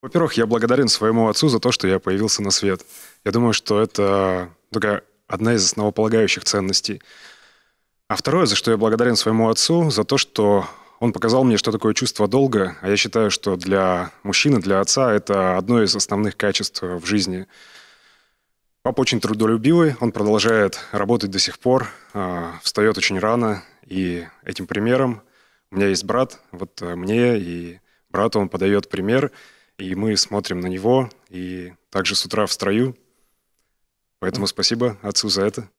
Во-первых, я благодарен своему отцу за то, что я появился на свет. Я думаю, что это такая одна из основополагающих ценностей. А второе, за что я благодарен своему отцу, за то, что он показал мне, что такое чувство долга, а я считаю, что для мужчины, для отца это одно из основных качеств в жизни. Папа очень трудолюбивый, он продолжает работать до сих пор, а, встает очень рано, и этим примером у меня есть брат, вот а, мне и брату он подает пример – и мы смотрим на него, и также с утра в строю. Поэтому спасибо отцу за это.